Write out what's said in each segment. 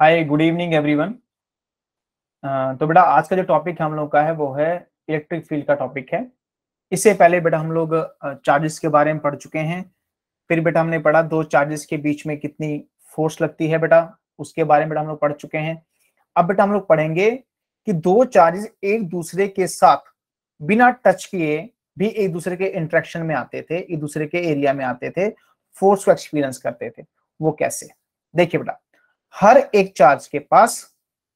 Hi good evening everyone तो बेटा आज का जो टॉपिक हम लोग का है वो है इलेक्ट्रिक फील्ड का टॉपिक है इससे पहले बेटा हम लोग चार्जेस के बारे में पढ़ चुके हैं फिर बेटा हमने पढ़ा दो चार्जेस के बीच में कितनी फोर्स लगती है बेटा उसके बारे में बेटा हम लोग पढ़ चुके हैं अब बेटा हम लोग पढ़ेंगे कि दो चार्जेस एक दूसरे के साथ बिना टच किए भी एक दूसरे के इंट्रेक्शन में आते थे एक दूसरे के एरिया में आते थे फोर्स को एक्सपीरियंस करते थे वो कैसे देखिए बेटा हर एक चार्ज के पास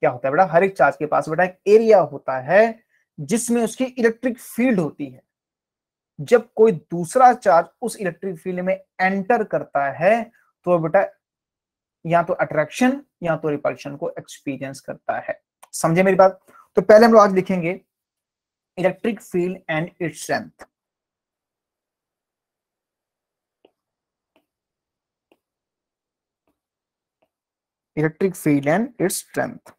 क्या होता है बेटा हर एक चार्ज के पास बेटा एक एरिया होता है जिसमें उसकी इलेक्ट्रिक फील्ड होती है जब कोई दूसरा चार्ज उस इलेक्ट्रिक फील्ड में एंटर करता है तो बेटा या तो अट्रैक्शन या तो रिपल्शन को एक्सपीरियंस करता है समझे मेरी बात तो पहले हम लोग आज लिखेंगे electric field and its strength electric field and its strength.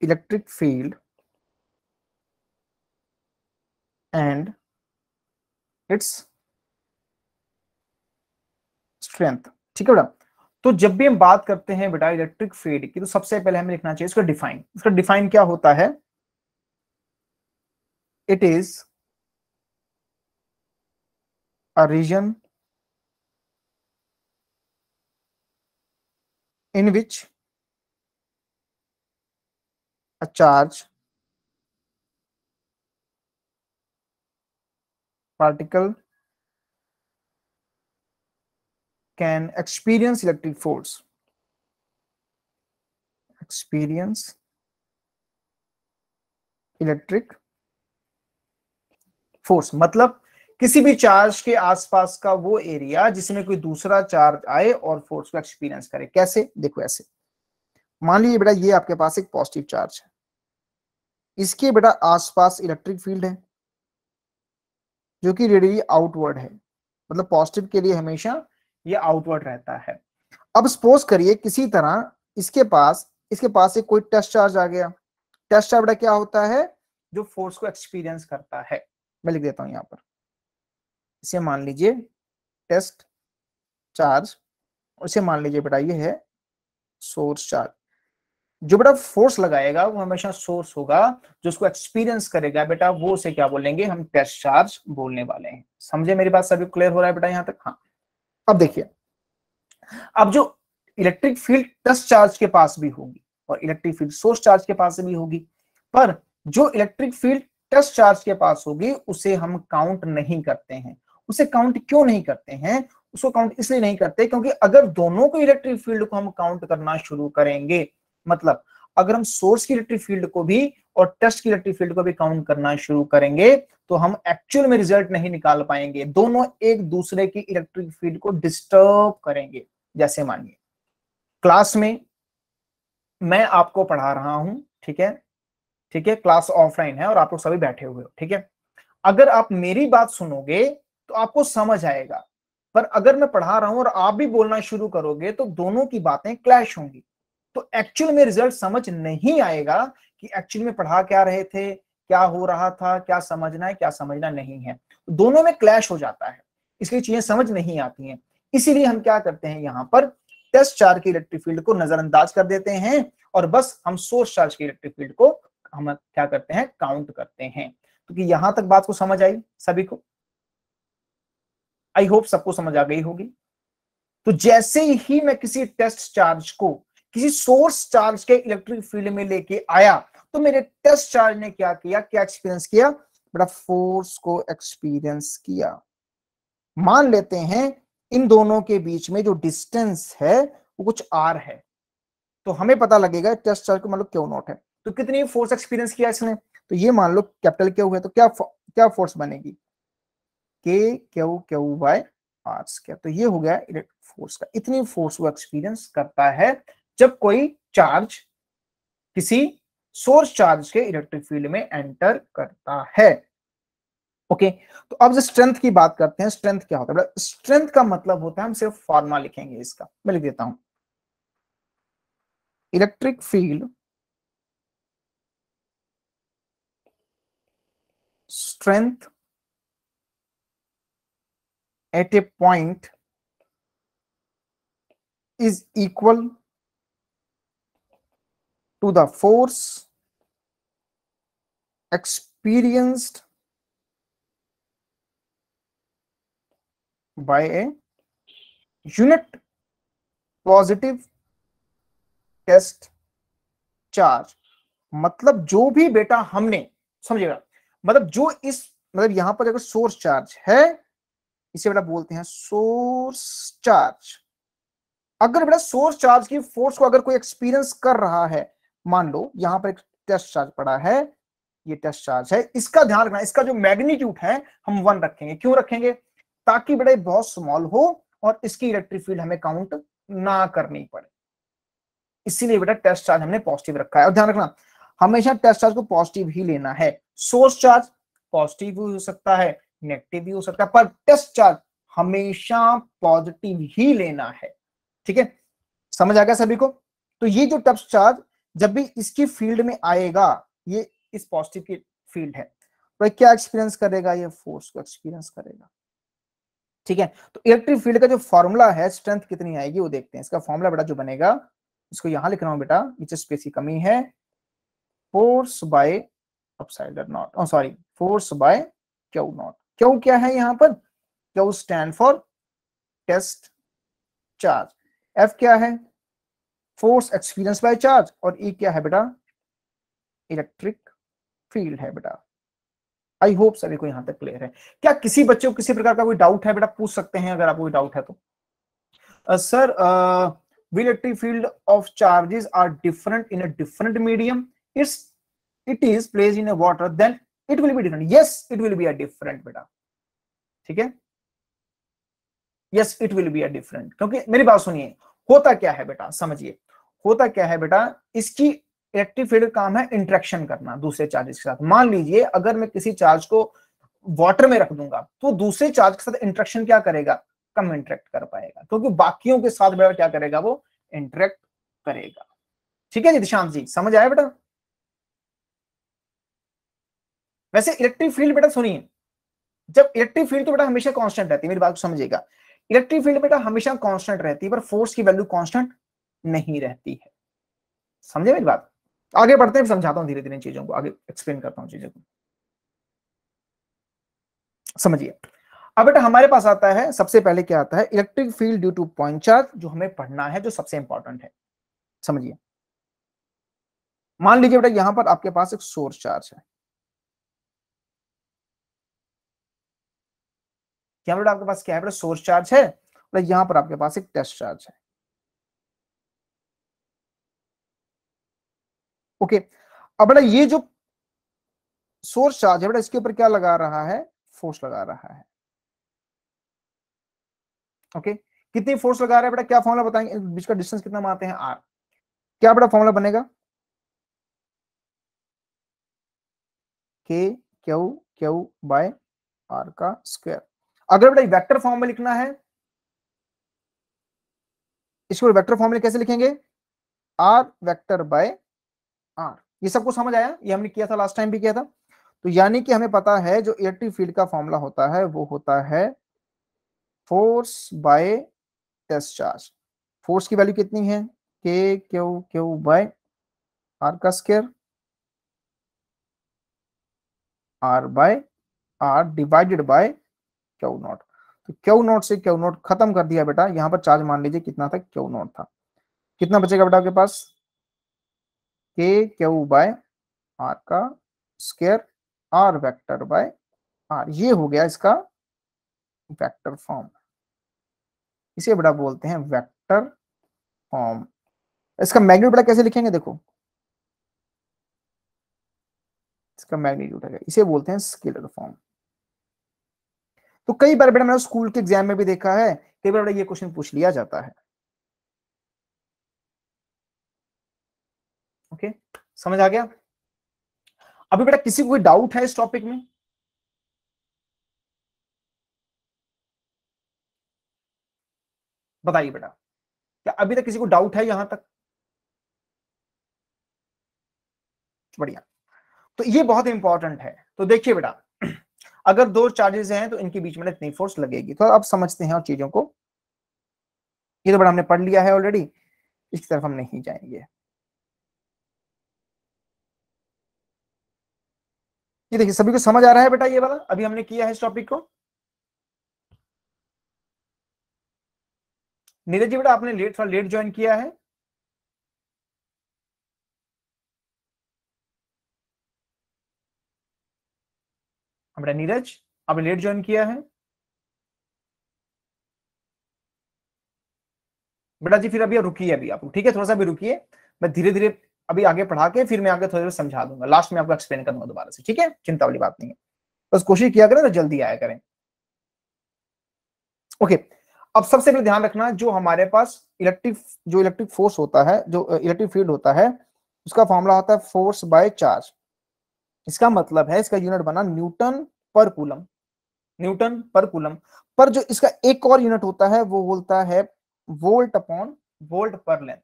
Electric field and its strength ठीक है बेटा तो जब भी हम बात करते हैं बेटा इलेक्ट्रिक फील्ड की तो सबसे पहले हमें लिखना चाहिए इसका डिफाइन इसका डिफाइन क्या होता है it is a region in which a charge particle can experience electric force experience electric force. मतलब किसी भी चार्ज के आसपास का वो एरिया जिसमें कोई दूसरा चार्ज आए और फोर्स को एक्सपीरियंस करे कैसे देखो ऐसे मान लीजिए बेटा ये आपके पास एक पॉजिटिव चार्ज है इसके बेटा आसपास इलेक्ट्रिक फील्ड है जो कि रेडियली आउटवर्ड है मतलब पॉजिटिव के लिए हमेशा ये आउटवर्ड रहता है अब सपोज करिए किसी तरह इसके पास इसके पास एक कोई टेस्ट चार्ज आ गया टेस्ट चार्ज बेटा क्या होता है जो फोर्स को एक्सपीरियंस करता है मैं लिख देता हूं यहां पर इसे मान लीजिए टेस्ट चार्ज और इसे मान लीजिए बेटा ये है सोर्स चार्ज जो बेटा फोर्स लगाएगा वो हमेशा सोर्स होगा जो उसको एक्सपीरियंस करेगा बेटा वो उसे क्या बोलेंगे हम टेस्ट चार्ज बोलने वाले हैं समझे मेरी बात सभी क्लियर हो रहा है बेटा यहाँ तक हाँ अब देखिए अब जो इलेक्ट्रिक फील्ड टेस्ट चार्ज के पास भी होगी और इलेक्ट्रिक फील्ड सोर्स चार्ज के पास भी होगी पर जो इलेक्ट्रिक फील्ड टेस्ट चार्ज के पास होगी उसे हम काउंट नहीं करते हैं उसे काउंट क्यों नहीं करते हैं उसको काउंट इसलिए नहीं करते क्योंकि अगर दोनों को इलेक्ट्रिक फील्ड को हम काउंट करना शुरू करेंगे मतलब अगर हम सोर्स की इलेक्ट्रिक फील्ड को भी और टेस्ट की इलेक्ट्रिक फील्ड को भी काउंट करना शुरू करेंगे तो हम एक्चुअल में रिजल्ट नहीं निकाल पाएंगे दोनों एक दूसरे की इलेक्ट्रिक फील्ड को डिस्टर्ब करेंगे जैसे मानिए क्लास में मैं आपको पढ़ा रहा हूं ठीक है ठीक है क्लास ऑफलाइन है और आप लोग सभी बैठे हुए हो ठीक है अगर आप मेरी बात सुनोगे तो आपको समझ आएगा पर अगर मैं पढ़ा रहा हूं और आप भी बोलना शुरू करोगे तो दोनों की बातें क्लैश होंगी तो एक्चुअल में रिजल्ट समझ नहीं आएगा कि एक्चुअल में पढ़ा क्या रहे थे क्या हो रहा था क्या समझना है क्या समझना नहीं है दोनों में क्लैश हो जाता है इसलिए चीजें समझ नहीं आती हैं इसीलिए हम क्या करते हैं यहाँ पर टेस्ट चार्ज के इलेक्ट्रिक फील्ड को नजरअंदाज कर देते हैं और बस हम सोर्स चार्ज के इलेक्ट्रिक फील्ड को हम क्या करते हैं काउंट करते हैं क्योंकि तो यहां तक बात को समझ आई सभी को आई होप सबको समझ आ गई होगी तो जैसे ही मैं किसी टेस्ट चार्ज को किसी सोर्स चार्ज के इलेक्ट्रिक फील्ड में लेके आया तो मेरे टेस्ट चार्ज ने क्या किया क्या एक्सपीरियंस किया बड़ा फोर्स को एक्सपीरियंस किया मान लेते हैं इन दोनों के बीच में जो डिस्टेंस है वो कुछ आर है तो हमें पता लगेगा टेस्ट चार्ज को मतलब क्यों नॉट है तो कितनी फोर्स एक्सपीरियंस किया इसने तो ये मान लो कैपिटल क्या हुआ तो क्या क्या फोर्स बनेगी k q q by r square तो ये हो गया इलेक्ट्रिक फोर्स का इतनी फोर्स वो एक्सपीरियंस करता है जब कोई चार्ज किसी सोर्स चार्ज के इलेक्ट्रिक फील्ड में एंटर करता है ओके okay, तो अब स्ट्रेंथ की बात करते हैं स्ट्रेंथ क्या होता है मतलब स्ट्रेंथ का मतलब होता है हम सिर्फ फॉर्मा लिखेंगे इसका मैं लिख देता हूं electric field strength at a point is equal to the force experienced by a unit positive test charge मतलब जो भी बेटा हमने समझेगा मतलब जो इस मतलब यहां पर अगर सोर्स चार्ज है इसे बेटा बोलते हैं सोर्स चार्ज अगर बेटा सोर्स चार्ज की फोर्स को अगर कोई एक्सपीरियंस कर रहा है मान लो यहां पर एक टेस्ट चार्ज पड़ा है ये टेस्ट चार्ज है इसका ध्यान रखना इसका जो मैग्नीट्यूड है हम वन रखेंगे क्यों रखेंगे ताकि बेटा बहुत स्मॉल हो और इसकी इलेक्ट्रिक फील्ड हमें काउंट ना करनी पड़े इसीलिए बेटा टेस्ट चार्ज हमने पॉजिटिव रखा है और ध्यान रखना हमेशा टेस्ट चार्ज को पॉजिटिव ही लेना है सोर्स चार्ज पॉजिटिव हो सकता है नेगेटिव भी हो सकता है पर टेस्ट चार्ज हमेशा पॉजिटिव ही लेना है ठीक है समझ आ गया सभी को तो ये जो टेस्ट चार्ज जब भी इसकी फील्ड में आएगा ये इस पॉजिटिव की फील्ड है तो क्या एक्सपीरियंस करेगा ये फोर्स को एक्सपीरियंस करेगा ठीक है तो इलेक्ट्रिक फील्ड का जो फॉर्मूला है स्ट्रेंथ कितनी आएगी वो देखते हैं इसका फॉर्मूला बेटा जो बनेगा इसको यहां लिख रहा हूं बेटा नीचे स्पेस की कमी है फोर्स बाय अपसाइडर naught sorry force by q naught क्यों क्या है यहां पर क्यों stand for test charge f क्या है फोर्स एक्सपीरियंस बाय चार्ज और ई e क्या है बेटा इलेक्ट्रिक फील्ड है बेटा आई होप सभी को यहां तक क्लियर है क्या किसी बच्चे को किसी प्रकार का कोई डाउट है बेटा पूछ सकते हैं अगर आपको कोई डाउट है तो sir electric field of charges are different in a different medium it's it is place in a water then it will be different yes it will be a different बेटा ठीक है yes it will be a different क्योंकि मेरी बात सुनिए होता क्या है बेटा समझिए होता क्या है बेटा इसकी इलेक्ट्रिक फील्ड काम है इंट्रेक्शन करना दूसरे चार्जेस के साथ मान लीजिए अगर मैं किसी चार्ज को वाटर में रख दूंगा तो दूसरे चार्ज के साथ इंट्रेक्शन क्या करेगा कम इंट्रैक्ट कर पाएगा क्योंकि बाकियों के साथ बेटा क्या करेगा वो इंट्रैक्ट करेगा ठीक है जी दिशांत जी समझ आया बेटा वैसे इलेक्ट्रिक फील्ड बेटा सुनिए जब इलेक्ट्रिक फील्ड तो बेटा हमेशा कांस्टेंट रहती है मेरी बात समझिएगा इलेक्ट्रिक फील्ड बेटा हमेशा कांस्टेंट रहती है पर फोर्स की वैल्यू कांस्टेंट नहीं रहती है समझे मेरी बात आगे बढ़ते हैं समझाता हूँ धीरे धीरे चीजों को आगे एक्सप्लेन करता हूँ चीजों को समझिए अब बेटा हमारे पास आता है सबसे पहले क्या आता है electric field due to point charge जो हमें पढ़ना है जो सबसे इंपॉर्टेंट है समझिए मान लीजिए बेटा यहां पर आपके पास एक सोर्स चार्ज है यहाँ पर आपके पास क्या है सोर्स चार्ज है और यहाँ पर आपके पास एक टेस्ट चार्ज है ओके अब बेटा ये जो सोर्स चार्ज है बेटा इसके ऊपर क्या लगा रहा है फोर्स लगा रहा है ओके कितनी फोर्स लगा रहा है बेटा क्या फॉर्मूला बताएंगे बीच का डिस्टेंस कितना मानते हैं आर क्या बेटा फॉर्मूला बनेगा k q q by r का स्क्वायर अगर बेटा वेक्टर फॉर्म में लिखना है इसको वेक्टर फॉर्म में कैसे लिखेंगे आर वेक्टर बाय आर ये सबको समझ आया ये हमने किया था लास्ट टाइम भी किया था तो यानी कि हमें पता है जो इलेक्ट्रिक फील्ड का फॉर्मूला होता है वो होता है force by test charge force की वैल्यू कितनी है k q q by r का square r by r divided by q naught तो क्यू नॉट से क्यू नॉट खत्म कर दिया बेटा यहाँ पर चार्ज मान लीजिए कितना था क्यू नॉट था कितना बचेगा बेटा आपके पास के क्यू बाय आर का square r vector by r ये हो गया इसका वेक्टर फॉर्म इसे बेटा बोलते हैं वेक्टर फॉर्म इसका मैग्नीट्यूड बेटा कैसे लिखेंगे देखो इसका मैग्नीट्यूड है इसे बोलते हैं स्केलर फॉर्म तो कई बार बेटा मैंने स्कूल के एग्जाम में भी देखा है कई बार बेटा ये क्वेश्चन पूछ लिया जाता है ओके समझ आ गया अभी बेटा किसी को कोई डाउट है इस टॉपिक में बताइए बेटा क्या अभी तक किसी को डाउट है यहां तक बढ़िया तो ये बहुत इंपॉर्टेंट है तो देखिए बेटा अगर दो चार्जेस हैं तो इनके बीच में इतनी फोर्स लगेगी तो अब समझते हैं और चीजों को ये तो बड़ा हमने पढ़ लिया है ऑलरेडी इसकी तरफ हम नहीं जाएंगे ये देखिए सभी को समझ आ रहा है बेटा ये वाला अभी हमने किया है इस टॉपिक को नीरज जी बेटा आपने लेट थोड़ा लेट ज्वाइन किया है हमारा नीरज आपने लेट ज्वाइन किया है बेटा जी फिर अभी रुकिए अभी आप ठीक है थोड़ा सा अभी रुकिए मैं धीरे धीरे अभी आगे पढ़ा के फिर मैं आगे थोड़ी देर समझा दूंगा लास्ट में आपको एक्सप्लेन करूंगा दोबारा से ठीक है चिंता वाली बात नहीं है बस कोशिश किया करें तो जल्दी आया करें ओके अब सबसे पहले ध्यान रखना जो हमारे पास इलेक्ट्रिक जो इलेक्ट्रिक फोर्स होता है जो इलेक्ट्रिक फील्ड होता है उसका फॉर्मूला होता है फोर्स बाय चार्ज इसका मतलब है इसका यूनिट बना न्यूटन पर कूलम न्यूटन पर कूलम पर जो इसका एक और यूनिट होता है वो बोलता है वोल्ट अपॉन वोल्ट पर लेंथ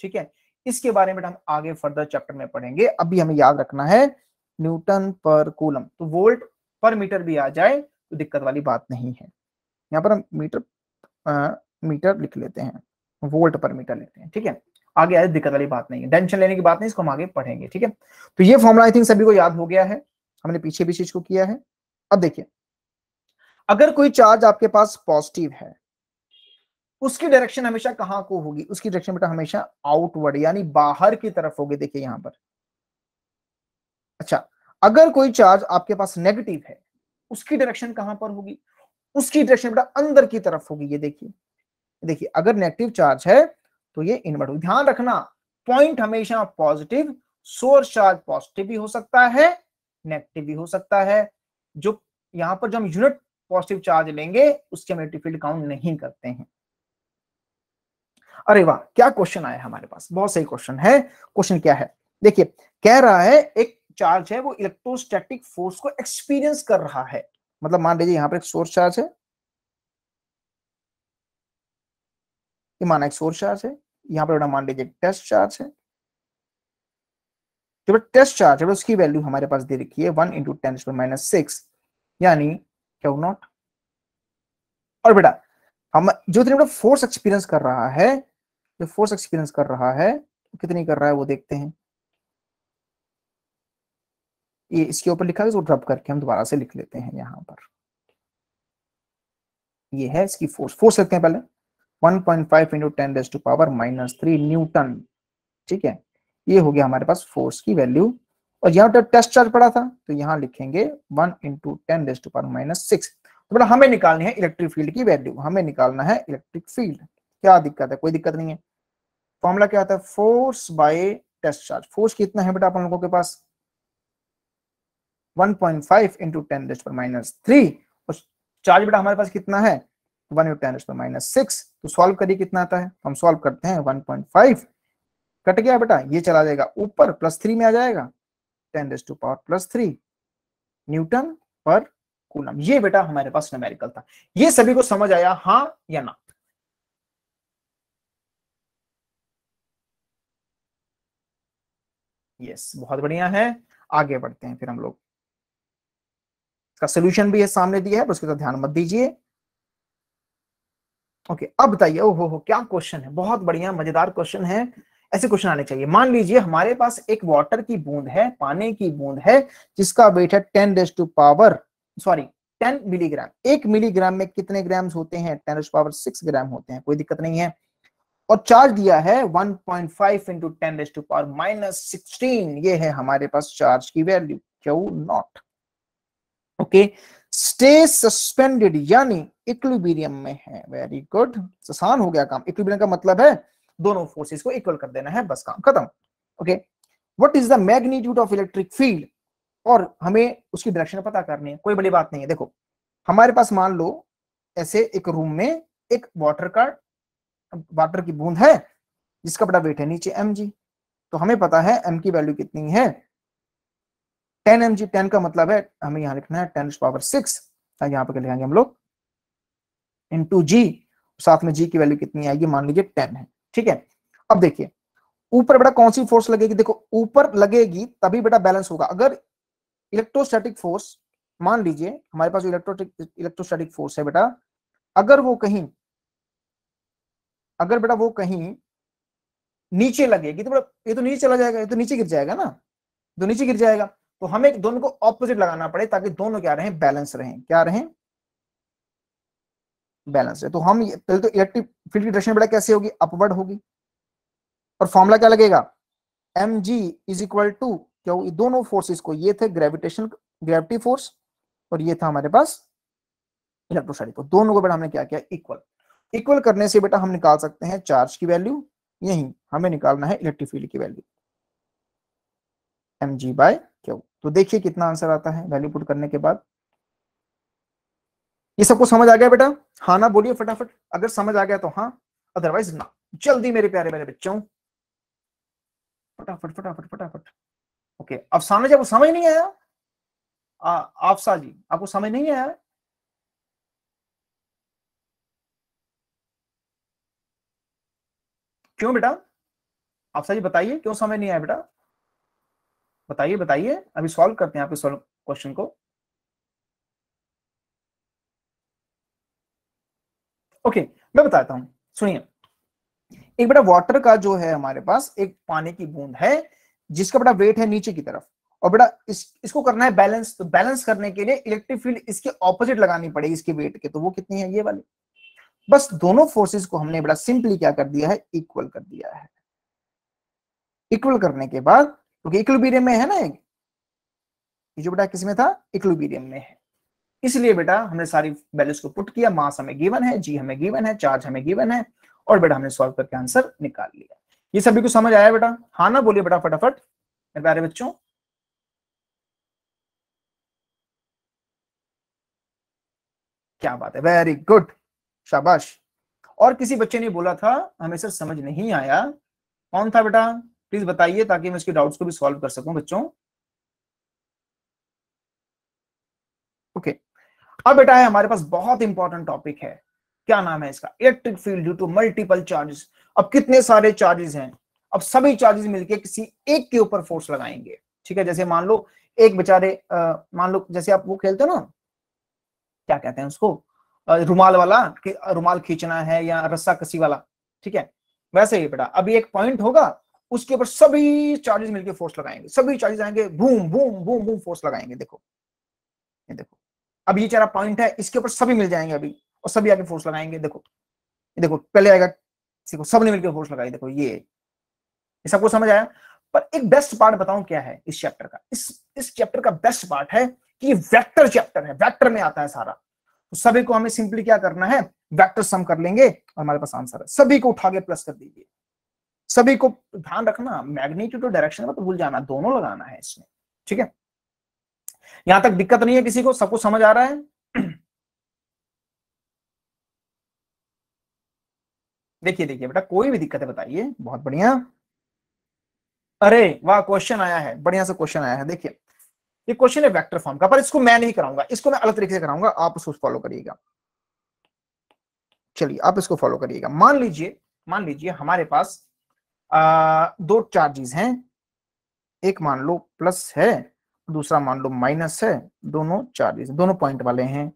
ठीक है इसके बारे में हम आगे फर्दर चैप्टर में पढ़ेंगे अभी हमें याद रखना है न्यूटन पर कूलम तो वोल्ट पर मीटर भी आ जाए तो दिक्कत वाली बात नहीं है यहाँ पर हम मीटर आ, मीटर लिख लेते हैं वोल्ट पर मीटर लेते हैं ठीक है आगे आए दिक्कत वाली बात नहीं है टेंशन लेने की बात नहीं इसको हम आगे पढ़ेंगे ठीक है तो ये फॉर्मुला आई थिंक सभी को याद हो गया है हमने पीछे भी चीज को किया है अब देखिए अगर कोई चार्ज आपके पास पॉजिटिव है उसकी डायरेक्शन हमेशा कहां को होगी उसकी डायरेक्शन बेटा हमेशा आउटवर्ड यानी बाहर की तरफ होगी देखिए यहां पर अच्छा अगर कोई चार्ज आपके पास नेगेटिव है उसकी डायरेक्शन कहां पर होगी उसकी डायरेक्शन बेटा अंदर की तरफ होगी ये देखिए देखिए अगर नेगेटिव चार्ज है तो ये इनवर्ट होगी ध्यान रखना पॉइंट हमेशा पॉजिटिव सोर्स चार्ज पॉजिटिव भी हो सकता है नेगेटिव भी हो सकता है जो यहाँ पर जो हम यूनिट पॉजिटिव चार्ज लेंगे उसके हम फील्ड काउंट नहीं करते हैं अरे वाह क्या क्वेश्चन आया हमारे पास बहुत सही क्वेश्चन है क्वेश्चन क्या है देखिए कह रहा है एक चार्ज है वो इलेक्ट्रोस्टैटिक फोर्स को एक्सपीरियंस कर रहा है मतलब मान लीजिए यहां पर एक सोर्स चार्ज है ये माना एक सोर्स चार्ज है यहां पर मान लीजिए टेस्ट चार्ज है जब टेस्ट चार्ज है उसकी वैल्यू हमारे पास दे रखी है one into ten minus six यानी क्यू नॉट और बेटा हम जो इतने बेटा फोर्स एक्सपीरियंस कर रहा है जो फोर्स एक्सपीरियंस कर रहा है कितनी कर रहा है वो देखते हैं ये इसके ऊपर लिखा है इसको ड्रॉप करके हम दोबारा से लिख लेते हैं यहां पर ये है इसकी फोर्स फोर्स लेते हैं पहले one point five into ten to power minus three newton ठीक है ये हो गया हमारे पास फोर्स की वैल्यू और यहाँ पर टेस्ट चार्ज पड़ा था तो यहाँ लिखेंगे one into ten power minus six तो हमें निकालनी है इलेक्ट्रिक फील्ड की वैल्यू हमें निकालना है इलेक्ट्रिक फील्ड क्या दिक्कत है कोई दिक्कत नहीं है फॉर्मूला क्या होता है force by test charge force कितना है बेटा आप लोगों के पास 1.5 पॉइंट फाइव इंटू टेन पर माइनस थ्री और चार्ज बेटा हमारे पास कितना है 1 इंटू पर माइनस सिक्स तो सॉल्व करिए कितना आता है हम सॉल्व करते हैं 1.5 कट गया बेटा ये चला जाएगा ऊपर प्लस थ्री में आ जाएगा ten raise to power plus three newton पर कूलम ये बेटा हमारे पास नमेरिकल था ये सभी को समझ आया हाँ या ना यस बहुत बढ़िया है आगे बढ़ते हैं फिर हम लोग का सोल्यूशन भी है सामने दिया है उसके तो ध्यान मत दीजिए ओके अब बताइए ओहो हो क्या क्वेश्चन है बहुत बढ़िया मजेदार क्वेश्चन है ऐसे क्वेश्चन आने चाहिए मान लीजिए हमारे पास एक वाटर की बूंद है पानी की बूंद है जिसका वेट है ten raise to power sorry ten milligram एक मिलीग्राम में कितने ग्राम होते हैं ten raise power six gram होते हैं कोई दिक्कत नहीं है और चार्ज दिया है 1.5 point five into ten raise to power minus sixteen ये है हमारे पास चार्ज की value q naught okay stay suspended यानी इक्विलिब्रियम में है वेरी गुड आसान हो गया काम इक्विलिब्रियम का मतलब है दोनों फोर्सेस को इक्वल कर देना है बस काम खत्म okay what is the magnitude of electric field और हमें उसकी डायरेक्शन पता करनी है कोई बड़ी बात नहीं है देखो हमारे पास मान लो ऐसे एक रूम में एक वाटर का वाटर की बूंद है जिसका बड़ा वेट है नीचे एम जी तो हमें पता है एम की वैल्यू कितनी है टेन एम जी टेन का मतलब है हमें यहां लिखना है टेन पावर सिक्स यहां पर लिखेंगे हम लोग इन टू जी साथ में जी की वैल्यू कितनी आएगी मान लीजिए टेन है ठीक है अब देखिए ऊपर बेटा कौन सी फोर्स लगेगी देखो ऊपर लगेगी तभी बेटा बैलेंस होगा अगर इलेक्ट्रोस्टैटिक फोर्स मान लीजिए हमारे पास इलेक्ट्रोटिक इलेक्ट्रोस्टैटिक फोर्स है बेटा अगर वो कहीं अगर बेटा वो कहीं नीचे लगेगी तो बेटा ये तो नीचे चला जाएगा ये तो नीचे गिर जाएगा ना तो नीचे गिर जाएगा तो हमें दोनों को ऑपोजिट लगाना पड़े ताकि दोनों क्या रहे बैलेंस रहे क्या रहें बैलेंस है तो हम पहले तो इलेक्ट्रिक फील्ड की डायरेक्शन बेटा कैसे होगी अपवर्ड होगी और फॉर्मूला क्या लगेगा m g is equal to क्या हुई? दोनों फोर्सेस को ये थे ग्रेविटेशन ग्रेविटी फोर्स और ये था हमारे पास इलेक्ट्रोस्टैटिक फोर्स दोनों को बेटा हमने क्या किया इक्वल इक्वल करने से बेटा हम निकाल सकते हैं चार्ज की वैल्यू यही हमें निकालना है इलेक्ट्रिक फील्ड की value m g by q तो देखिए कितना आंसर आता है वैल्यू पुट करने के बाद ये सबको समझ आ गया बेटा हाँ ना बोलिए फटाफट अगर समझ आ गया तो हाँ अदरवाइज ना जल्दी मेरे प्यारे मेरे बच्चों फटाफट फटाफट फटाफट ओके अफसाना जी आपको समझ नहीं आया आफसा जी आपको समझ नहीं आया क्यों बेटा अफसा जी बताइए क्यों समझ नहीं आया बेटा बताइए बताइए अभी सॉल्व करते हैं आपके सॉल्व क्वेश्चन को ओके okay, मैं बताता हूं सुनिए एक बेटा वाटर का जो है हमारे पास एक पानी की बूंद है जिसका बड़ा वेट है नीचे की तरफ और बेटा इस इसको करना है बैलेंस तो बैलेंस करने के लिए इलेक्ट्रिक फील्ड इसके ऑपोजिट लगानी पड़ेगी इसके वेट के तो वो कितनी है ये वाली बस दोनों फोर्सेस को हमने बड़ा सिंपली क्या कर दिया है इक्वल कर दिया है इक्वल करने के बाद क्योंकि तो इक्विलिब्रियम में है ना ये जो बेटा किसमें था इक्लुबीरियम में है इसलिए बेटा हमने सारी वैल्यूज को पुट किया मास हमें गिवन है जी हमें गिवन है चार्ज हमें गिवन है और बेटा हमने सॉल्व करके आंसर निकाल लिया ये सभी को समझ आया बेटा हाँ ना बोलिए बेटा फटाफट मेरे प्यारे बच्चों क्या बात है वेरी गुड शाबाश और किसी बच्चे ने बोला था हमें सर समझ नहीं आया कौन था बेटा प्लीज बताइए ताकि मैं उसके डाउट्स को भी सॉल्व कर सकूं बच्चों ओके okay. अब बेटा है हमारे पास बहुत इंपॉर्टेंट टॉपिक है क्या नाम है इसका electric field due to multiple charges अब कितने सारे चार्जेस हैं अब सभी चार्जेस मिलके किसी एक के ऊपर फोर्स लगाएंगे ठीक है जैसे मान लो एक बेचारे मान लो जैसे आप वो खेलते हो ना क्या कहते हैं उसको रुमाल वाला कि रुमाल खींचना है या रस्सा कसी वाला ठीक है वैसे ही बेटा अभी एक पॉइंट होगा उसके ऊपर सभी चार्जेस मिलकर फोर्स लगाएंगे सभी चार्जेस आएंगे boom boom boom boom force लगाएंगे देखो ये देखो अब ये चारा पॉइंट है इसके ऊपर सभी मिल जाएंगे अभी और सभी आगे फोर्स लगाएंगे देखो देखो पहले आएगा देखो सबने मिलकर फोर्स लगाई देखो ये सबको समझ आया पर एक बेस्ट पार्ट बताऊं क्या है इस चैप्टर का इस इस चैप्टर का बेस्ट पार्ट है कि ये वेक्टर चैप्टर है वेक्टर में आता है सारा तो सभी को हमें सिंपली क्या करना है वेक्टर सम कर लेंगे और हमारे पास आंसर है सभी को उठा के प्लस कर दीजिए सभी को ध्यान रखना मैग्नीट्यूड और डायरेक्शन का तो भूल जाना दोनों लगाना है इसमें ठीक है यहां तक दिक्कत नहीं है किसी को सबको समझ आ रहा है देखिए देखिए बेटा कोई भी दिक्कत है बताइए बहुत बढ़िया अरे वाह क्वेश्चन आया है बढ़िया से क्वेश्चन आया है देखिए ये क्वेश्चन है वेक्टर फॉर्म का पर इसको मैं नहीं कराऊंगा इसको मैं अलग तरीके से कराऊंगा आप उसको फॉलो करिएगा चलिए आप इसको फॉलो करिएगा मान लीजिए मान लीजिए हमारे पास आ, दो चार्जेस हैं एक मान लो प्लस है दूसरा मान लो माइनस है दोनों चार्जेस दोनों पॉइंट वाले हैं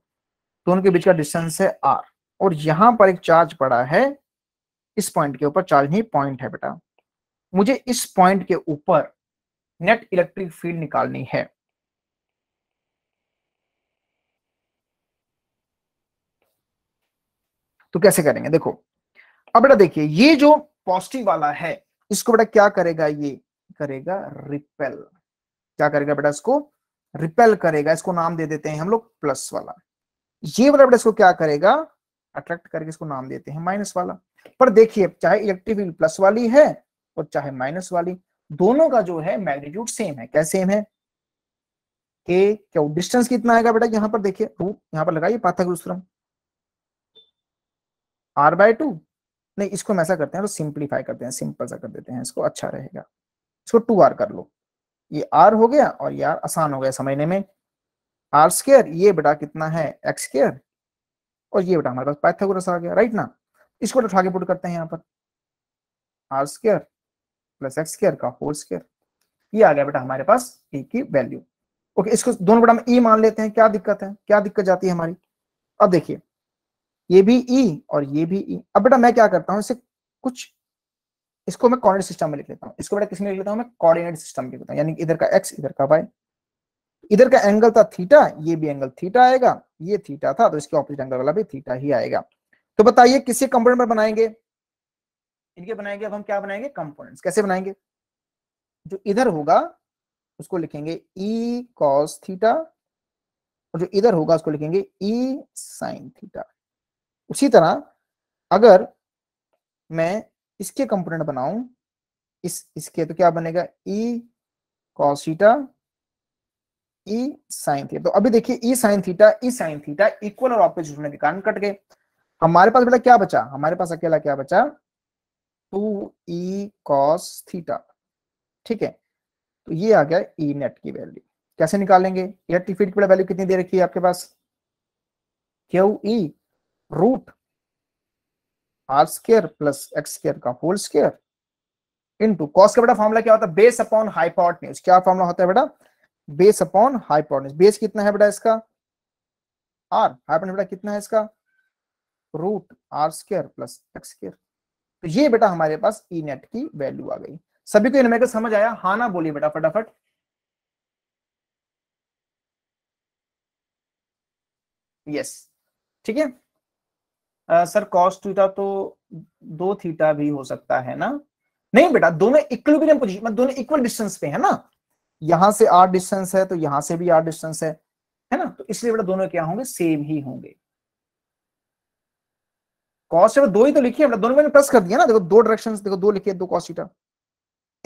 दोनों तो के बीच का डिस्टेंस है आर और यहां पर एक चार्ज पड़ा है इस पॉइंट के ऊपर चार्ज नहीं पॉइंट है बेटा मुझे इस पॉइंट के ऊपर नेट इलेक्ट्रिक फील्ड निकालनी है तो कैसे करेंगे देखो अब बेटा देखिए ये जो पॉजिटिव वाला है इसको बेटा क्या करेगा ये करेगा रिपेल क्या करेगा बेटा इसको रिपेल करेगा इसको नाम दे देते हैं हम लोग प्लस वाला ये वाला बेटा इसको क्या करेगा अट्रैक्ट करके इसको नाम देते हैं माइनस वाला पर देखिए चाहे इलेक्ट्रिक फील्ड प्लस वाली है और चाहे माइनस वाली दोनों का जो है मैग्नीट्यूड सेम है क्या सेम है के क्या डिस्टेंस कितना आएगा बेटा यहां पर देखिए रूट यहाँ पर लगाइए पाथागुरुश्रम आर बाय टू नहीं इसको हम ऐसा करते हैं तो सिंप्लीफाई करते हैं सिंपल सा कर देते हैं इसको अच्छा रहेगा इसको टू आर कर लो ये आर हो गया और ये आर आसान हो गया समझने में आर स्केयर ये बेटा कितना है एक्स स्केयर और ये बेटा हमारे पास पाइथागोरस आ गया राइट ना इसको तो उठा के पुट करते हैं यहाँ पर r square plus x square का होल स्केयर ये आ गया बेटा हमारे पास ए की वैल्यू ओके इसको दोनों बेटा हम ई e मान लेते हैं क्या दिक्कत है क्या दिक्कत जाती है हमारी अब देखिए ये भी ई e और ये भी ई e। अब बेटा मैं क्या करता हूँ इसे कुछ इसको मैं कॉर्डिनेट सिस्टम में लिख लेता हूँ इसको बड़ा किस लिख लेता हूँ मैं कॉर्डिनेट सिस्टम लिख लेता हूँ यानी इधर का एक्स इधर का वाई इधर का एंगल था थीटा ये भी एंगल थीटा आएगा ये थीटा था तो इसके ऑपोजिट एंगल वाला भी थीटा ही आएगा तो बताइए किसी कंपोनेंट पर बनाएंगे इनके बनाएंगे अब हम क्या बनाएंगे कंपोनेंट्स कैसे बनाएंगे जो इधर होगा उसको लिखेंगे ई कॉस थीटा और जो इधर होगा उसको लिखेंगे ई साइन थीटा उसी तरह अगर मैं इसके कंपोनेंट बनाऊं इस इसके तो क्या बनेगा e cos theta e sine theta तो अभी देखिए e sine theta e sine theta equal और ऑपोजिट होने के कारण कट गए हमारे पास बेटा क्या बचा हमारे पास अकेला क्या बचा टू ई कॉस थीटा ठीक है तो ये आ गया ई e नेट की वैल्यू कैसे निकालेंगे नेट e की फीट की वैल्यू कितनी दे रखी है आपके पास q e root r square plus x square का होल स्केयर इंटू कॉस का बेटा फॉर्मुला क्या होता है बेस अपॉन हाइपोटन्यूज क्या फॉर्मुला होता है बेटा बेस अपॉन हाइपोटन्यूज बेस कितना है बेटा इसका आर हाइपोटन्यूज बेटा कितना है इसका root r square plus x square तो ये बेटा हमारे पास ई नेट की वैल्यू आ गई सभी को इनमें समझ आया हा ना बोलिए बेटा फटाफट यस ठीक है आ, सर कॉस थीटा तो दो थीटा भी हो सकता है ना नहीं बेटा दोनों इक्विलिब्रियम पोजीशन मतलब दोनों इक्वल डिस्टेंस पे है ना यहां से आर डिस्टेंस है तो यहां से भी आर डिस्टेंस है है ना तो इसलिए बेटा दोनों क्या होंगे सेम ही होंगे कॉस दो ही तो लिखी है मतलब दोनों मैंने प्लस कर दिया ना देखो दो डायरेक्शन देखो दो लिखिए दो कॉस थीटा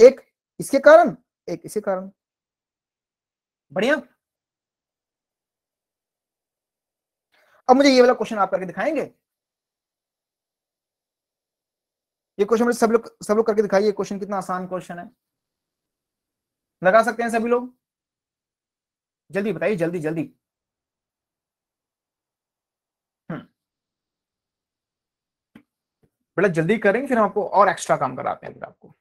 एक इसके कारण एक इसके कारण बढ़िया अब मुझे ये वाला क्वेश्चन आप करके दिखाएंगे ये क्वेश्चन मुझे सब लोग सब लोग करके दिखाइए क्वेश्चन कितना आसान क्वेश्चन है लगा सकते हैं सभी लोग जल्दी बताइए जल्दी जल्दी बेटा हम्म। जल्दी करेंगे फिर हम आपको और एक्स्ट्रा काम कराते हैं फिर आपको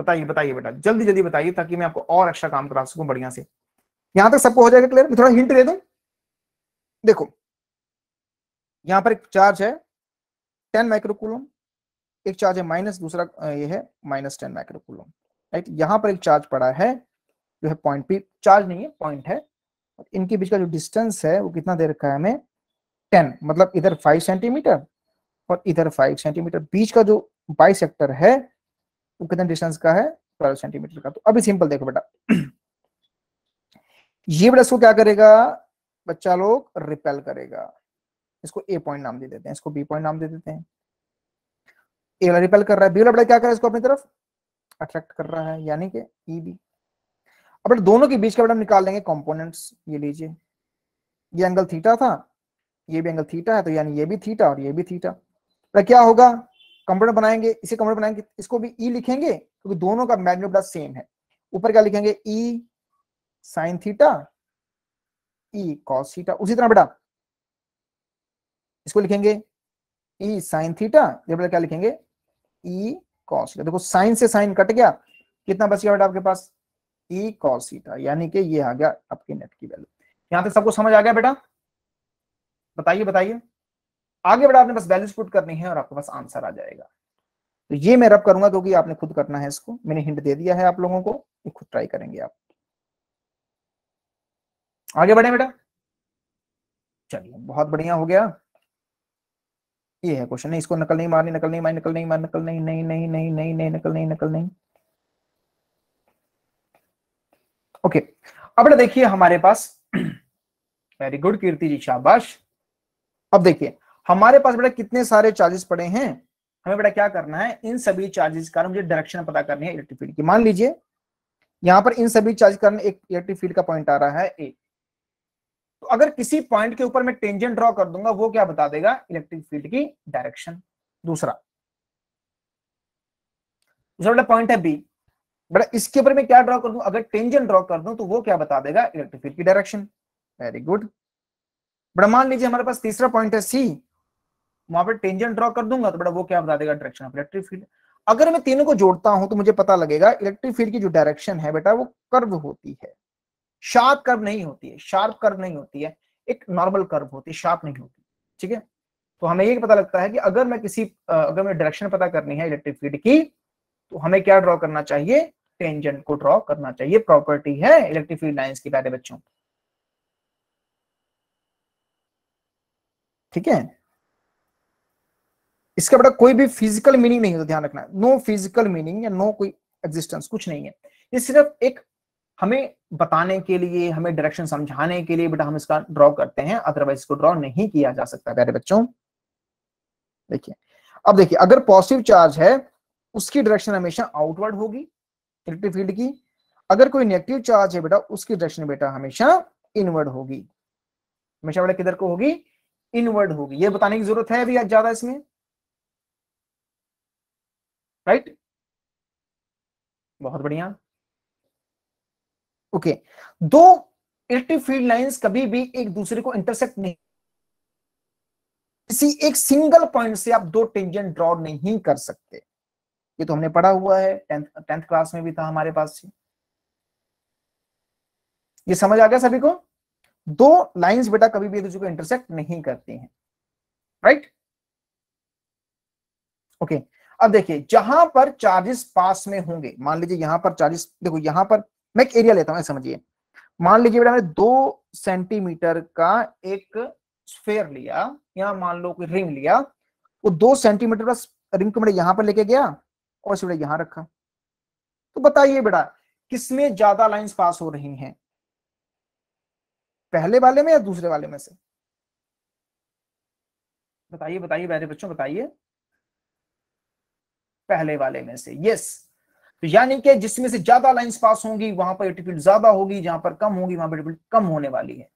बताइए बताइए बेटा जल्दी जल्दी बताइए ताकि मैं आपको और एक्स्ट्रा काम करा सकूं बढ़िया से यहां तक सबको हो जाएगा क्लियर मैं थोड़ा हिंट दे दूं देखो यहां पर एक चार्ज है टेन माइक्रोकुलम एक चार्ज है माइनस दूसरा ये है माइनस टेन माइक्रोकुलम राइट यहां पर एक चार्ज पड़ा है जो है पॉइंट पी चार्ज नहीं है पॉइंट है इनके बीच का जो डिस्टेंस है वो कितना दे रखा है हमें टेन मतलब इधर फाइव सेंटीमीटर और इधर फाइव सेंटीमीटर बीच का जो बाई है वो कितना डिस्टेंस का है ट्वेल्व सेंटीमीटर का तो अभी सिंपल देखो बेटा ये ब्लड इसको क्या करेगा बच्चा लोग रिपेल करेगा इसको ए पॉइंट नाम दे देते हैं इसको बी पॉइंट नाम दे देते हैं ए वाला रिपेल कर रहा है बी वाला ब्लड क्या कर रहा है इसको अपनी तरफ अट्रैक्ट कर रहा है यानी कि ई e बी अब दोनों के बीच का बेटा निकाल लेंगे कंपोनेंट्स ये लीजिए ये एंगल थीटा था ये भी एंगल थीटा है तो यानी ये भी थीटा और ये भी थीटा पर क्या होगा कंपोनेंट बनाएंगे इसे कंपोनेंट बनाएंगे इसको भी ई e लिखेंगे क्योंकि तो दोनों का मैग्नेट बेटा सेम है ऊपर क्या लिखेंगे e e sine theta e e cos theta उसी तरह बेटा इसको लिखेंगे ई e साइन थीटा ये बेटा क्या लिखेंगे ई e कॉस थीटा देखो साइन से साइन कट गया कितना बच गया बेटा आपके पास ई कॉस थीटा यानी कि ये आ गया आपके नेट की वैल्यू यहां तक सबको समझ आ गया बेटा बताइए बताइए आगे बेटा आपने बस वैल्यूज पुट करनी है और आपके पास आंसर आ जाएगा तो ये मैं रब करूंगा क्योंकि आपने खुद करना है इसको मैंने हिंट दे दिया है आप लोगों को खुद ट्राई करेंगे आप आगे बढ़े बेटा चलिए बहुत बढ़िया हो गया ये है क्वेश्चन इसको नकल नहीं मारनी नकल नहीं मारनी नकल नहीं मारनी नकल नहीं नहीं नहीं नहीं नहीं नहीं नकल नहीं नकल नहीं ओके अब देखिए हमारे पास वेरी गुड कीर्ति जी शाबाश अब देखिए हमारे पास बेटा कितने सारे चार्जेस पड़े हैं हमें बेटा क्या करना है इन सभी चार्जेस का मुझे डायरेक्शन पता करनी है इलेक्ट्रिक फील्ड की मान लीजिए यहां पर इन सभी चार्ज करने एक इलेक्ट्रिक फील्ड का पॉइंट आ रहा है ए तो अगर किसी पॉइंट के ऊपर मैं टेंजेंट ड्रॉ कर दूंगा वो क्या बता देगा इलेक्ट्रिक फील्ड की डायरेक्शन दूसरा दूसरा बड़ा पॉइंट है बी बड़ा इसके ऊपर मैं क्या ड्रॉ कर दू अगर टेंजेंट ड्रॉ कर दू तो वो क्या बता देगा इलेक्ट्रिक फील्ड की डायरेक्शन वेरी गुड बड़ा मान लीजिए हमारे पास तीसरा पॉइंट है सी वहां पर टेंजेंट ड्रॉ कर दूंगा तो बड़ा वो क्या बता देगा डायरेक्शन ऑफ इलेक्ट्रिक फील्ड अगर मैं तीनों को जोड़ता हूं तो मुझे पता लगेगा इलेक्ट्रिक फील्ड की जो डायरेक्शन है बेटा वो कर्व होती है शार्प कर्व नहीं होती है शार्प कर्व नहीं होती है एक नॉर्मल कर्व होती है शार्प नहीं होती ठीक है तो हमें ये पता लगता है कि अगर मैं किसी अगर मैं डायरेक्शन पता करनी है इलेक्ट्रिक फील्ड की तो हमें क्या ड्रॉ करना चाहिए टेंजेंट को ड्रॉ करना चाहिए प्रॉपर्टी है इलेक्ट्रिक फील्ड लाइंस की प्यारे बच्चों ठीक है इसका बड़ा कोई भी फिजिकल मीनिंग नहीं होता तो ध्यान रखना नो फिजिकल मीनिंग या नो कोई एग्जिस्टेंस कुछ नहीं है ये सिर्फ एक हमें बताने के लिए हमें डायरेक्शन समझाने के लिए बेटा हम इसका ड्रॉ करते हैं अदरवाइज इसको ड्रॉ नहीं किया जा सकता प्यारे बच्चों देखिए अब देखिए अगर पॉजिटिव चार्ज है उसकी डायरेक्शन हमेशा आउटवर्ड होगी इलेक्ट्रिक फील्ड की अगर कोई नेगेटिव चार्ज है बेटा उसकी डायरेक्शन बेटा हमेशा इनवर्ड होगी हमेशा बेटा किधर को होगी इनवर्ड होगी ये बताने की जरूरत है अभी ज्यादा इसमें राइट बहुत बढ़िया ओके दो इलेक्ट्रिक फील्ड लाइंस कभी भी एक दूसरे को इंटरसेक्ट नहीं किसी एक सिंगल पॉइंट से आप दो टेंजेंट ड्रॉ नहीं कर सकते ये तो हमने पढ़ा हुआ है टेंथ टेंथ क्लास में भी था हमारे पास ये समझ आ गया सभी को दो लाइंस बेटा कभी भी एक दूसरे को इंटरसेक्ट नहीं करती हैं राइट ओके अब देखिए जहां पर चार्जेस पास में होंगे मान लीजिए यहां पर चार्जेस देखो यहां पर मैं एक एरिया लेता हूँ समझिए मान लीजिए बेटा मैंने दो सेंटीमीटर का एक स्फेयर लिया या मान लो कोई रिंग लिया वो दो सेंटीमीटर का रिंग को मैंने यहां पर लेके गया और इसे बेटा यहां रखा तो बताइए बेटा किसमें ज्यादा लाइंस पास हो रही हैं पहले वाले में या दूसरे वाले में से बताइए बताइए मेरे बच्चों बताइए पहले वाले में से यस तो यानी कि जिसमें से ज्यादा लाइंस पास होंगी वहां पर एटीट्यूड ज्यादा होगी जहां पर कम होगी वहां पर एटीट्यूड कम होने वाली है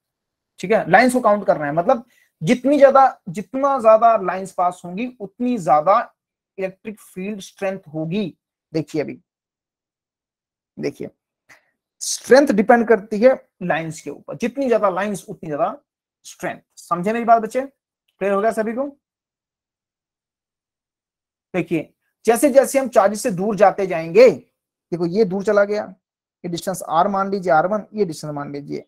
ठीक है लाइंस को काउंट करना है मतलब जितनी ज्यादा जितना ज्यादा लाइंस पास होंगी उतनी ज्यादा इलेक्ट्रिक फील्ड स्ट्रेंथ होगी देखिए अभी देखिए स्ट्रेंथ डिपेंड करती है लाइन्स के ऊपर जितनी ज्यादा लाइन्स उतनी ज्यादा स्ट्रेंथ समझे मेरी बात बच्चे क्लियर हो गया सभी को देखिए जैसे जैसे हम चार्ज से दूर जाते जाएंगे देखो ये दूर चला गया ये डिस्टेंस आर मान लीजिए आर वन ये डिस्टेंस मान लीजिए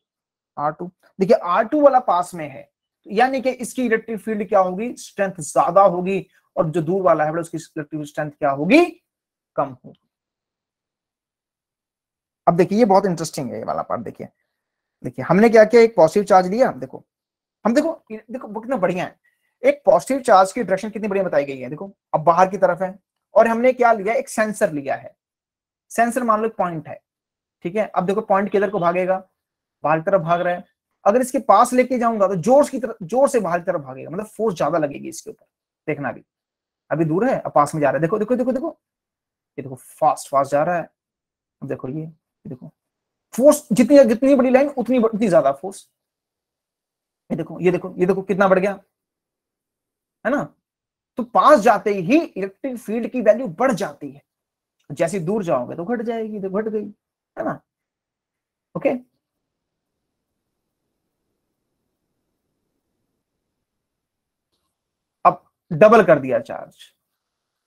आर टू देखिए आर टू वाला पास में है यानी कि इसकी इलेक्ट्रिक फील्ड क्या होगी स्ट्रेंथ ज्यादा होगी और जो दूर वाला है मतलब उसकी इलेक्ट्रिक स्ट्रेंथ क्या होगी कम होगी अब देखिए ये बहुत इंटरेस्टिंग है ये वाला पार्ट देखिए देखिए हमने क्या किया एक पॉजिटिव चार्ज लिया देखो हम देखो देखो कितना बढ़िया है एक पॉजिटिव चार्ज की डायरेक्शन कितनी बढ़िया बताई गई है देखो अब बाहर की तरफ है और हमने क्या लिया एक सेंसर लिया है सेंसर मान लो पॉइंट है ठीक है अब देखो पॉइंट किधर को भागेगा बाहर तरफ भाग रहा है अगर इसके पास लेके जाऊंगा तो जोर की तरफ जोर से बाहर तरफ भागेगा मतलब फोर्स ज्यादा लगेगी इसके ऊपर देखना अभी अभी दूर है अब पास में जा रहा है देखो देखो देखो देखो ये देखो फास्ट फास्ट जा रहा है अब देखो ये देखो फोर्स जितनी जितनी बड़ी लाइन उतनी उतनी ज्यादा फोर्स ये देखो ये देखो ये देखो कितना बढ़ गया है ना तो पास जाते ही इलेक्ट्रिक फील्ड की वैल्यू बढ़ जाती है जैसे दूर जाओगे तो घट जाएगी तो घट गई है ना ओके अब डबल कर दिया चार्ज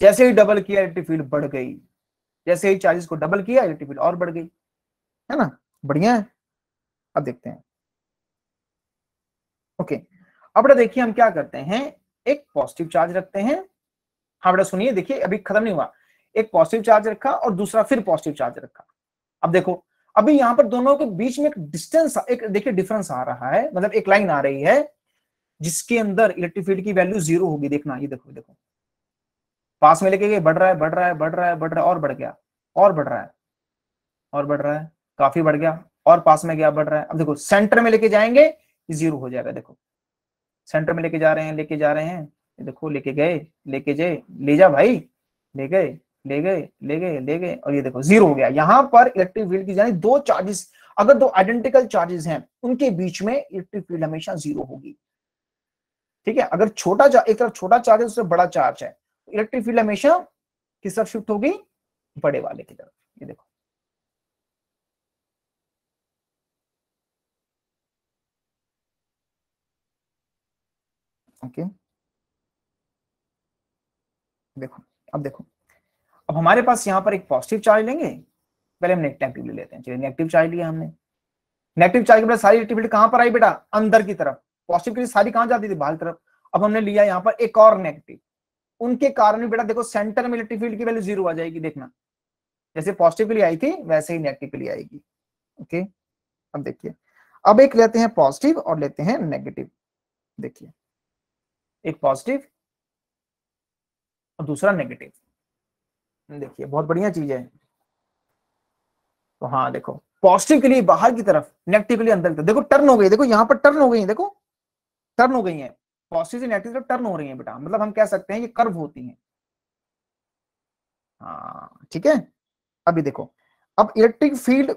जैसे ही डबल किया इलेक्ट्रिक फील्ड बढ़ गई जैसे ही चार्जेस को डबल किया इलेक्ट्रिक फील्ड और बढ़ गई है ना बढ़िया है अब देखते हैं ओके अब देखिए हम क्या करते हैं एक पॉजिटिव चार्ज रखते हैं हाँ बेटा सुनिए देखिए अभी खत्म नहीं हुआ एक पॉजिटिव चार्ज रखा और दूसरा फिर पॉजिटिव चार्ज रखा अब देखो अभी यहां पर दोनों के बीच में एक डिस्टेंस एक देखिए डिफरेंस आ रहा है मतलब एक लाइन आ रही है जिसके अंदर इलेक्ट्रिक फील्ड की वैल्यू जीरो होगी देखना ये देखो देखो पास में लेके गए बढ़ रहा है बढ़ रहा है बढ़ रहा है बढ़ रहा है और बढ़ गया और बढ़ रहा है और बढ़ रहा है काफी बढ़ गया और पास में गया बढ़ रहा है अब देखो सेंटर में लेके जाएंगे जीरो हो जाएगा देखो सेंटर में लेके जा रहे हैं लेके जा रहे हैं ये देखो लेके गए लेके जाए ले जा भाई ले गए ले गए ले गए ले गए और ये देखो जीरो हो गया यहाँ पर इलेक्ट्रिक फील्ड की जाने दो चार्जेस अगर दो आइडेंटिकल चार्जेस हैं उनके बीच में इलेक्ट्रिक फील्ड हमेशा जीरो होगी ठीक है अगर छोटा एक तरफ छोटा चार्ज है उससे बड़ा चार्ज है इलेक्ट्रिक तो फील्ड हमेशा किस तरफ शिफ्ट होगी बड़े वाले की तरफ ये देखो ओके देखो अब देखो अब हमारे पास यहाँ पर एक पॉजिटिव चार्ज लेंगे पहले हम नेगेटिव ले लेते हैं चलिए नेगेटिव चार्ज लिया हमने नेगेटिव चार्ज के बाद सारी एक्टिविटी कहां पर आई बेटा अंदर की तरफ पॉजिटिव के लिए सारी कहां जाती थी बाहर की तरफ अब हमने लिया यहाँ पर एक और नेगेटिव उनके कारण भी बेटा देखो सेंटर में इलेक्ट्रिक फील्ड की वैल्यू जीरो आ जाएगी देखना जैसे पॉजिटिव के लिए आई थी वैसे ही नेगेटिव के लिए आएगी ओके अब देखिए अब एक लेते हैं पॉजिटिव और लेते हैं नेगेटिव देखिए एक पॉजिटिव और दूसरा नेगेटिव देखिए बहुत बढ़िया चीज है तो हाँ देखो पॉजिटिव के लिए बाहर की तरफ नेगेटिव के लिए अंदर की तरफ देखो टर्न हो गई देखो यहां पर टर्न हो गई है देखो टर्न हो गई है पॉजिटिव से नेगेटिव टर्न हो रही है बेटा मतलब हम कह सकते हैं ये कर्व होती है हाँ ठीक है अभी देखो अब इलेक्ट्रिक फील्ड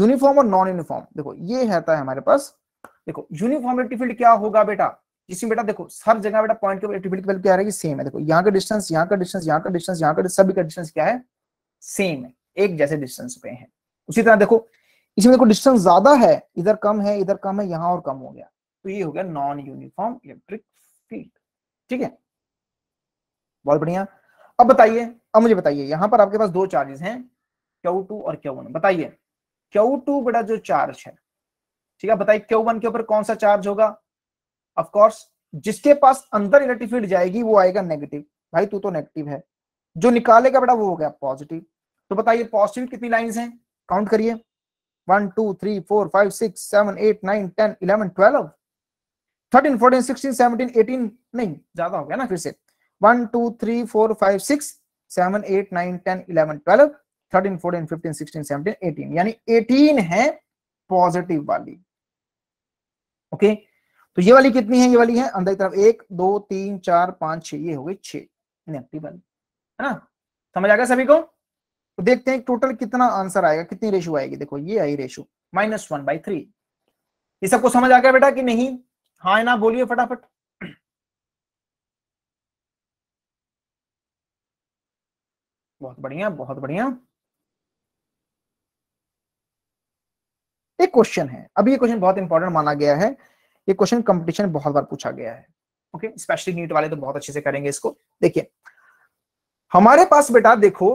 यूनिफॉर्म और नॉन यूनिफॉर्म देखो ये रहता है हमारे पास देखो यूनिफॉर्म इलेक्ट्रिक फील्ड क्या होगा बेटा इसमें बेटा देखो सब जगह बेटा पॉइंट के एट्रीब्यूट की वैल्यू क्या रहेगी सेम है देखो यहाँ का डिस्टेंस यहाँ का डिस्टेंस यहाँ का डिस्टेंस यहाँ का सभी का डिस्टेंस क्या है सेम है एक जैसे डिस्टेंस पे है उसी तरह देखो इसमें देखो डिस्टेंस ज्यादा है इधर कम है इधर कम है यहाँ और कम हो गया तो ये हो गया नॉन यूनिफॉर्म इलेक्ट्रिक फील्ड ठीक है बहुत बढ़िया अब बताइए अब मुझे बताइए यहाँ पर आपके पास दो चार्जेस हैं क्यू टू और क्यू वन बताइए क्यू टू बेटा जो चार्ज है ठीक है बताइए क्यू वन के ऊपर कौन सा चार्ज होगा ऑफकोर्स जिसके पास अंदर इलेक्ट्रिक फील्ड जाएगी वो आएगा नेगेटिव भाई तू तो नेगेटिव है जो निकालेगा बेटा वो हो गया पॉजिटिव तो बताइए पॉजिटिव कितनी लाइंस हैं काउंट करिए one two three four five six seven eight nine ten eleven twelve thirteen fourteen sixteen seventeen eighteen नहीं ज्यादा हो गया ना फिर से one two three four five six seven eight nine ten eleven twelve thirteen fourteen fifteen sixteen seventeen eighteen यानी eighteen है positive वाली ओके okay? तो ये वाली कितनी है ये वाली है अंदर की तरफ एक दो तीन चार पांच छह ये हो गई छह वाली है ना समझ आ गया सभी को तो देखते हैं टोटल कितना आंसर आएगा कितनी रेशो आएगी देखो ये आई ratio minus one by three ये सबको समझ आ गया बेटा कि नहीं हाँ ना बोलिए फटाफट बहुत बढ़िया बहुत बढ़िया एक क्वेश्चन है अभी ये क्वेश्चन बहुत इंपॉर्टेंट माना गया है ये क्वेश्चन कंपटीशन बहुत बार पूछा गया है ओके स्पेशली नीट वाले तो बहुत अच्छे से करेंगे इसको देखिए हमारे पास बेटा देखो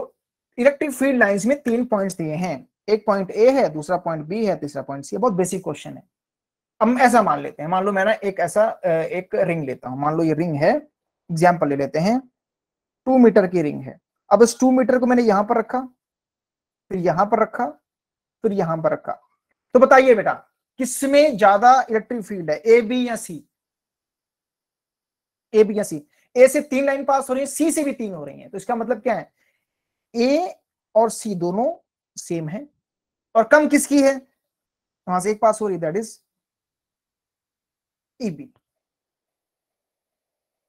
इलेक्ट्रिक फील्ड लाइंस में तीन पॉइंट्स दिए हैं एक पॉइंट ए है दूसरा पॉइंट बी है तीसरा पॉइंट सी है बहुत बेसिक क्वेश्चन है हम ऐसा मान लेते हैं मान लो मैं ना एक ऐसा एक रिंग लेता हूं मान लो ये रिंग है एग्जाम्पल ले लेते हैं टू मीटर की रिंग है अब इस टू मीटर को मैंने यहां पर रखा फिर यहां पर रखा फिर यहां पर रखा तो बताइए बेटा किसमें ज्यादा इलेक्ट्रिक फील्ड है ए बी या सी ए बी या सी ए से तीन लाइन पास हो रही है सी से भी तीन हो रही है तो इसका मतलब क्या है ए और सी दोनों सेम है और कम किसकी है वहां से एक पास हो रही है दैट इज ई बी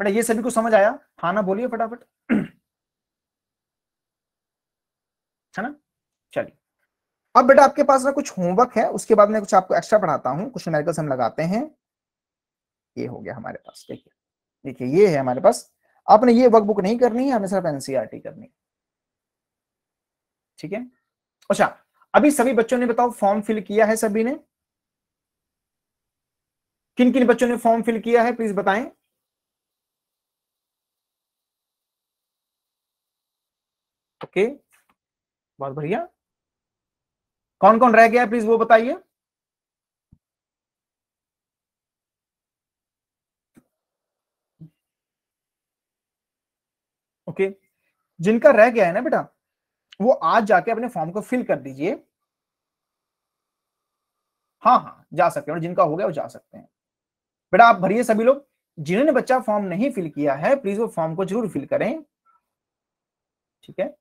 बेटा ये सभी को समझ आया हाँ ना बोलिए फटाफट है ना अब बेटा आपके पास ना कुछ होमवर्क है उसके बाद में कुछ आपको एक्स्ट्रा पढ़ाता हूँ कुछ न्यूमेरिकल्स हम लगाते हैं ये हो गया हमारे पास देखिए देखिए ये है हमारे पास आपने ये वर्कबुक नहीं करनी है हमें सिर्फ एनसीआरटी e करनी ठीक है अच्छा अभी सभी बच्चों ने बताओ फॉर्म फिल किया है सभी ने किन किन बच्चों ने फॉर्म फिल किया है प्लीज बताएं ओके बहुत बढ़िया कौन कौन रह गया प्लीज वो बताइए ओके जिनका रह गया है ना बेटा वो आज जाके अपने फॉर्म को फिल कर दीजिए हाँ हाँ जा सकते हैं और जिनका हो गया वो जा सकते हैं बेटा आप भरिए सभी लोग जिन्होंने बच्चा फॉर्म नहीं फिल किया है प्लीज वो फॉर्म को जरूर फिल करें ठीक है